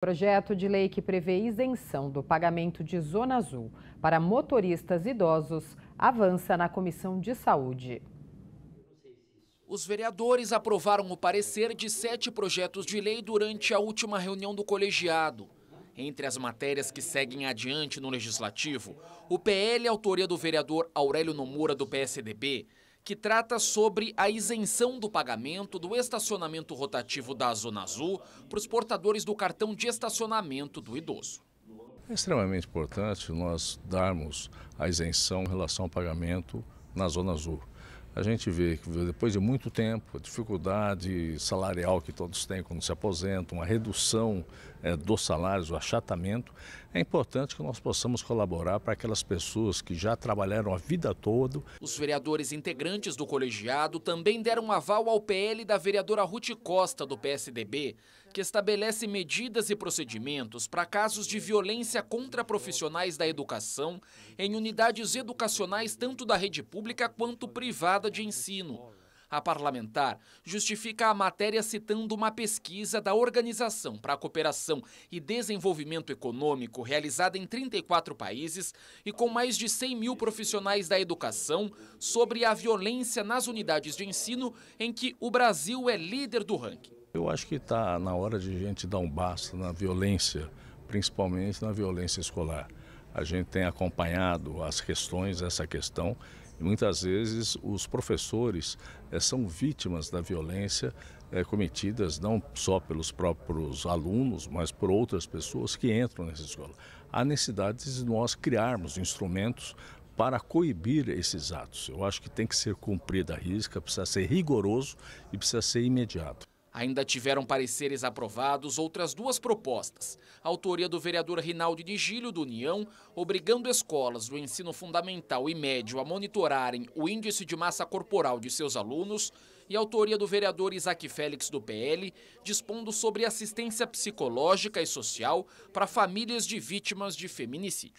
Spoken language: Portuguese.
Projeto de lei que prevê isenção do pagamento de Zona Azul para motoristas idosos avança na Comissão de Saúde. Os vereadores aprovaram o parecer de sete projetos de lei durante a última reunião do colegiado. Entre as matérias que seguem adiante no Legislativo, o PL, é autoria do vereador Aurélio Nomura, do PSDB, que trata sobre a isenção do pagamento do estacionamento rotativo da Zona Azul para os portadores do cartão de estacionamento do idoso. É extremamente importante nós darmos a isenção em relação ao pagamento na Zona Azul a gente vê que depois de muito tempo, a dificuldade salarial que todos têm quando se aposentam, a redução é, dos salários, o achatamento, é importante que nós possamos colaborar para aquelas pessoas que já trabalharam a vida toda. Os vereadores integrantes do colegiado também deram aval ao PL da vereadora Ruth Costa, do PSDB, que estabelece medidas e procedimentos para casos de violência contra profissionais da educação em unidades educacionais tanto da rede pública quanto privada Privada de Ensino. A parlamentar justifica a matéria citando uma pesquisa da Organização para a Cooperação e Desenvolvimento Econômico realizada em 34 países e com mais de 100 mil profissionais da educação sobre a violência nas unidades de ensino em que o Brasil é líder do ranking. Eu acho que está na hora de a gente dar um basta na violência, principalmente na violência escolar. A gente tem acompanhado as questões, essa questão, e muitas vezes os professores eh, são vítimas da violência eh, cometidas não só pelos próprios alunos, mas por outras pessoas que entram nessa escola. Há necessidade de nós criarmos instrumentos para coibir esses atos. Eu acho que tem que ser cumprida a risca, precisa ser rigoroso e precisa ser imediato. Ainda tiveram pareceres aprovados outras duas propostas, autoria do vereador Rinaldo de Gílio, do União, obrigando escolas do ensino fundamental e médio a monitorarem o índice de massa corporal de seus alunos, e autoria do vereador Isaac Félix, do PL, dispondo sobre assistência psicológica e social para famílias de vítimas de feminicídio.